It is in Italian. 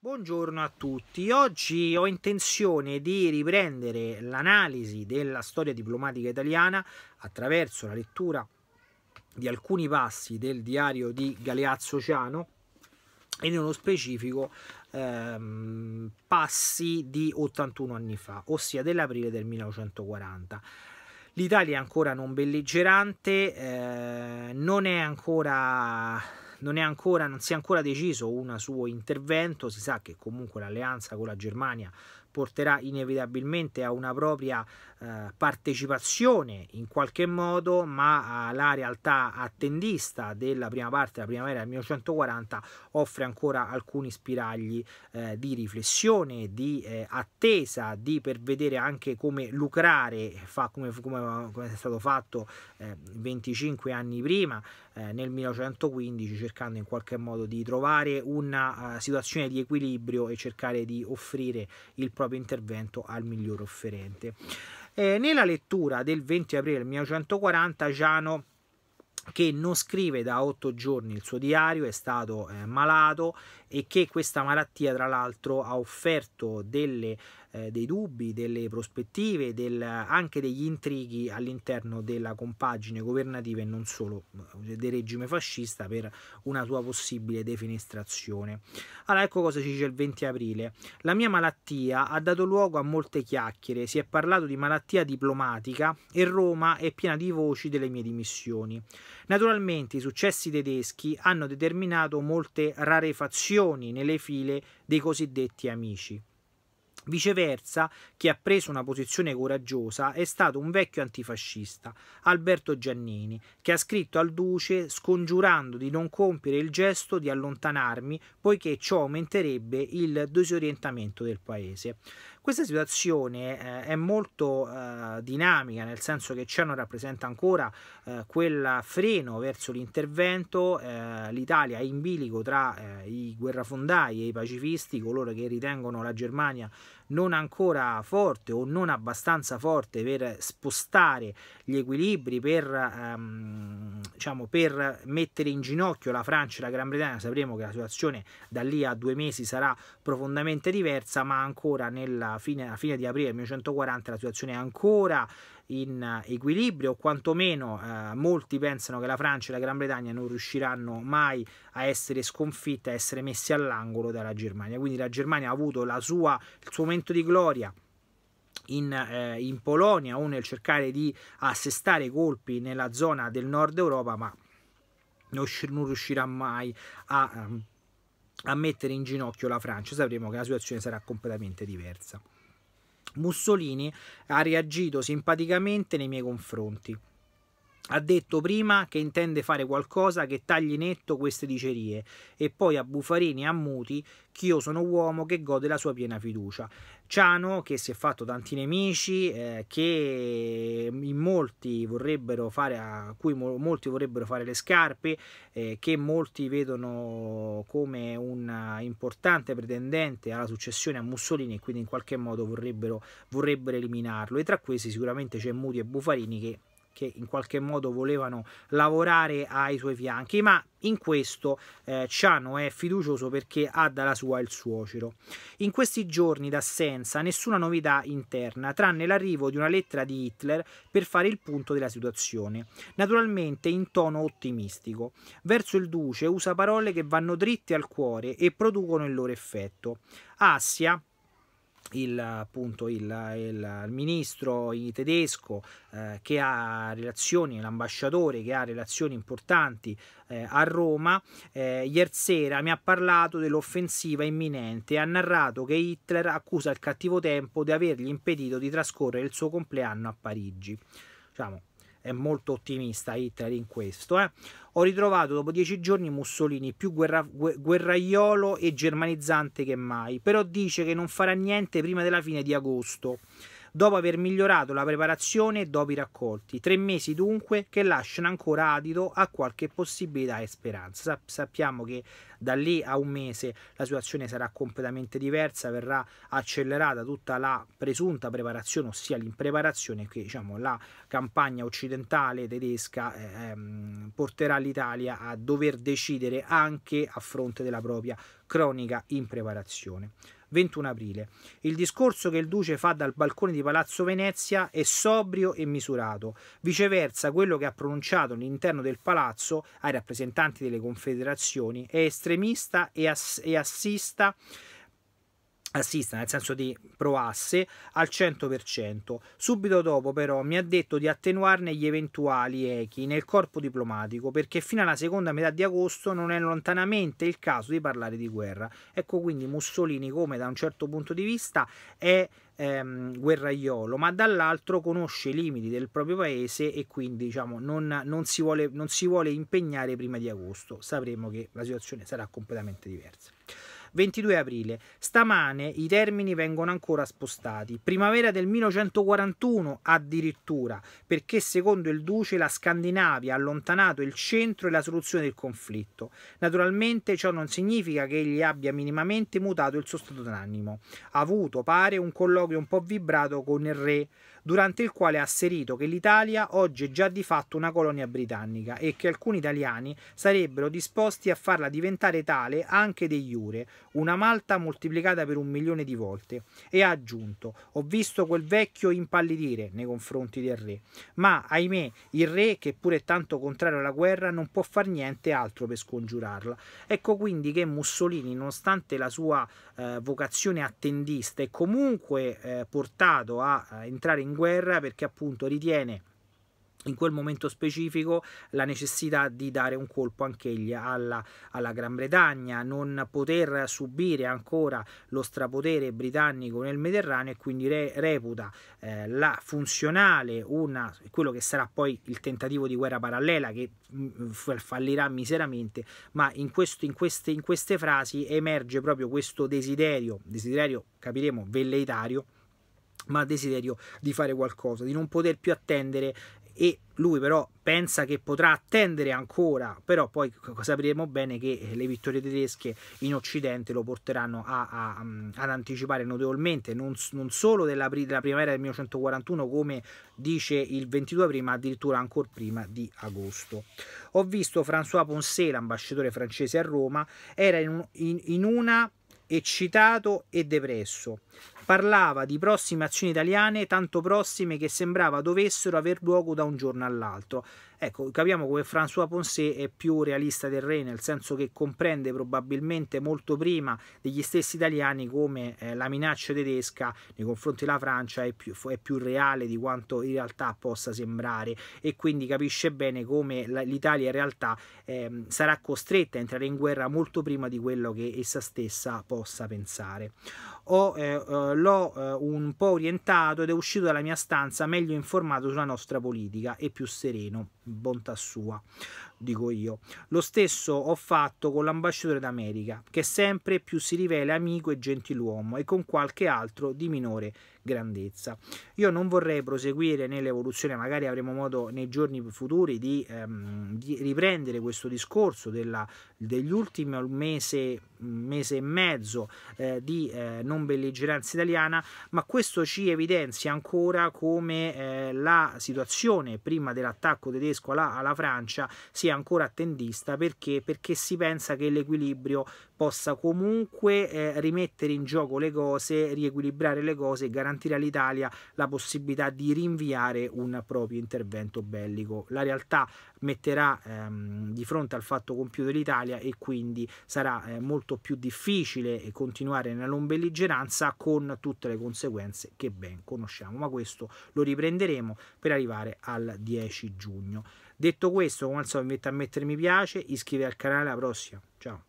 Buongiorno a tutti, oggi ho intenzione di riprendere l'analisi della storia diplomatica italiana attraverso la lettura di alcuni passi del diario di Galeazzo Ciano e nello specifico ehm, passi di 81 anni fa, ossia dell'aprile del 1940. L'Italia è ancora non belligerante, eh, non è ancora non, ancora, non si è ancora deciso un suo intervento, si sa che comunque l'alleanza con la Germania porterà inevitabilmente a una propria eh, partecipazione in qualche modo, ma la realtà attendista della prima parte la primavera del 1940 offre ancora alcuni spiragli eh, di riflessione, di eh, attesa, di per vedere anche come lucrare, fa come, come, come è stato fatto 25 eh, anni prima, eh, nel 1915, cercando in qualche modo di trovare una uh, situazione di equilibrio e cercare di offrire il proprio intervento al miglior offerente. Eh, nella lettura del 20 aprile 1940 Giano che non scrive da otto giorni il suo diario, è stato eh, malato e che questa malattia tra l'altro ha offerto delle, eh, dei dubbi, delle prospettive, del, anche degli intrighi all'interno della compagine governativa e non solo eh, del regime fascista per una sua possibile defenestrazione. Allora ecco cosa ci dice il 20 aprile. La mia malattia ha dato luogo a molte chiacchiere, si è parlato di malattia diplomatica e Roma è piena di voci delle mie dimissioni. Naturalmente i successi tedeschi hanno determinato molte rarefazioni posizioni nelle file dei cosiddetti amici. Viceversa, chi ha preso una posizione coraggiosa è stato un vecchio antifascista, Alberto Giannini, che ha scritto al Duce scongiurando di non compiere il gesto di allontanarmi, poiché ciò aumenterebbe il disorientamento del paese. Questa situazione eh, è molto eh, dinamica, nel senso che Ciano rappresenta ancora eh, quel freno verso l'intervento, eh, l'Italia è in bilico tra eh, i guerrafondai e i pacifisti, coloro che ritengono la Germania non ancora forte o non abbastanza forte per spostare gli equilibri, per, ehm, diciamo, per mettere in ginocchio la Francia e la Gran Bretagna. Sapremo che la situazione da lì a due mesi sarà profondamente diversa, ma ancora nella fine, fine di aprile 1940 la situazione è ancora in eh, equilibrio, o quantomeno eh, molti pensano che la Francia e la Gran Bretagna non riusciranno mai a essere sconfitte, a essere messi all'angolo dalla Germania. Quindi la Germania ha avuto sua, il suo momento di gloria. In, eh, in Polonia o nel cercare di assestare i colpi nella zona del nord Europa, ma non, non riuscirà mai a, ehm, a mettere in ginocchio la Francia. Sapremo che la situazione sarà completamente diversa. Mussolini ha reagito simpaticamente nei miei confronti ha detto prima che intende fare qualcosa che tagli netto queste dicerie e poi a Bufarini e a Muti che io sono uomo che gode la sua piena fiducia. Ciano che si è fatto tanti nemici eh, che in molti vorrebbero fare a cui molti vorrebbero fare le scarpe eh, che molti vedono come un importante pretendente alla successione a Mussolini e quindi in qualche modo vorrebbero, vorrebbero eliminarlo e tra questi sicuramente c'è Muti e Bufarini che che in qualche modo volevano lavorare ai suoi fianchi, ma in questo eh, Ciano è fiducioso perché ha dalla sua il suocero. In questi giorni d'assenza nessuna novità interna, tranne l'arrivo di una lettera di Hitler per fare il punto della situazione, naturalmente in tono ottimistico. Verso il duce usa parole che vanno dritte al cuore e producono il loro effetto. Assia il, appunto, il, il, il ministro tedesco eh, che ha relazioni, l'ambasciatore che ha relazioni importanti eh, a Roma, eh, ieri sera mi ha parlato dell'offensiva imminente e ha narrato che Hitler accusa il cattivo tempo di avergli impedito di trascorrere il suo compleanno a Parigi. Diciamo, è molto ottimista Hitler in questo. Eh. Ho ritrovato dopo dieci giorni Mussolini più guerra, guerraiolo e germanizzante che mai, però dice che non farà niente prima della fine di agosto, dopo aver migliorato la preparazione e dopo i raccolti. Tre mesi dunque che lasciano ancora adito a qualche possibilità e speranza. sappiamo che da lì a un mese la situazione sarà completamente diversa, verrà accelerata tutta la presunta preparazione, ossia l'impreparazione che diciamo, la campagna occidentale tedesca eh, ehm, porterà l'Italia a dover decidere anche a fronte della propria cronica impreparazione. 21 aprile. Il discorso che il duce fa dal balcone di Palazzo Venezia è sobrio e misurato. Viceversa, quello che ha pronunciato all'interno del palazzo ai rappresentanti delle confederazioni è estremamente estremista e, ass e assista assista nel senso di provasse al 100%. Subito dopo però mi ha detto di attenuarne gli eventuali echi nel corpo diplomatico perché fino alla seconda metà di agosto non è lontanamente il caso di parlare di guerra. Ecco quindi Mussolini come da un certo punto di vista è ehm, guerraiolo ma dall'altro conosce i limiti del proprio paese e quindi diciamo non, non, si vuole, non si vuole impegnare prima di agosto. Sapremo che la situazione sarà completamente diversa. 22 aprile. Stamane i termini vengono ancora spostati. Primavera del 1941 addirittura, perché secondo il Duce la Scandinavia ha allontanato il centro e la soluzione del conflitto. Naturalmente ciò non significa che egli abbia minimamente mutato il suo stato d'animo. Ha avuto, pare, un colloquio un po' vibrato con il re durante il quale ha asserito che l'Italia oggi è già di fatto una colonia britannica e che alcuni italiani sarebbero disposti a farla diventare tale anche degli Ure, una Malta moltiplicata per un milione di volte, e ha aggiunto ho visto quel vecchio impallidire nei confronti del re, ma ahimè il re, che pure è tanto contrario alla guerra, non può far niente altro per scongiurarla. Ecco quindi che Mussolini, nonostante la sua eh, vocazione attendista, è comunque eh, portato a, a entrare in guerra perché appunto ritiene in quel momento specifico la necessità di dare un colpo anche alla, alla, Gran Bretagna, non poter subire ancora lo strapotere britannico nel Mediterraneo e quindi re, reputa eh, la funzionale una, quello che sarà poi il tentativo di guerra parallela che mm, fallirà miseramente, ma in, questo, in, queste, in queste frasi emerge proprio questo desiderio, desiderio capiremo velleitario, ma desiderio di fare qualcosa, di non poter più attendere e lui però pensa che potrà attendere ancora, però poi sapremo bene che eh, le vittorie tedesche in Occidente lo porteranno a, a, mm, ad anticipare notevolmente non, non solo della, della, primavera del 1941 come dice il 22 aprile, ma addirittura ancora prima di agosto. Ho visto François Poncé, l'ambasciatore francese a Roma, era in, in, in una eccitato e depresso. Parlava di prossime azioni italiane, tanto prossime che sembrava dovessero aver luogo da un giorno all'altro. Ecco, capiamo come François Ponce è più realista del re, nel senso che comprende probabilmente molto prima degli stessi italiani come eh, la minaccia tedesca nei confronti della Francia è più, è più, reale di quanto in realtà possa sembrare e quindi capisce bene come l'Italia in realtà eh, sarà costretta a entrare in guerra molto prima di quello che essa stessa possa pensare ho, eh, eh, l'ho eh, un po' orientato ed è uscito dalla mia stanza meglio informato sulla nostra politica e più sereno bontà sua, dico io. Lo stesso ho fatto con l'ambasciatore d'America, che sempre più si rivela amico e gentiluomo, e con qualche altro di minore grandezza. Io non vorrei proseguire nell'evoluzione, magari avremo modo nei giorni futuri di, ehm, di riprendere questo discorso della, degli ultimi mese, mese e mezzo eh, di eh, non belligeranza italiana, ma questo ci evidenzia ancora come eh, la situazione prima dell'attacco tedesco Francesco alla, alla Francia sia ancora attendista perché? perché si pensa che l'equilibrio possa comunque eh, rimettere in gioco le cose, riequilibrare le cose e garantire all'Italia la possibilità di rinviare un proprio intervento bellico. La realtà metterà ehm, di fronte al fatto compiuto l'Italia e quindi sarà eh, molto più difficile continuare nella non belligeranza con tutte le conseguenze che ben conosciamo, ma questo lo riprenderemo per arrivare al 10 giugno. Detto questo, come al solito, invito a mettere mi piace, iscrivetevi al canale, alla prossima, ciao!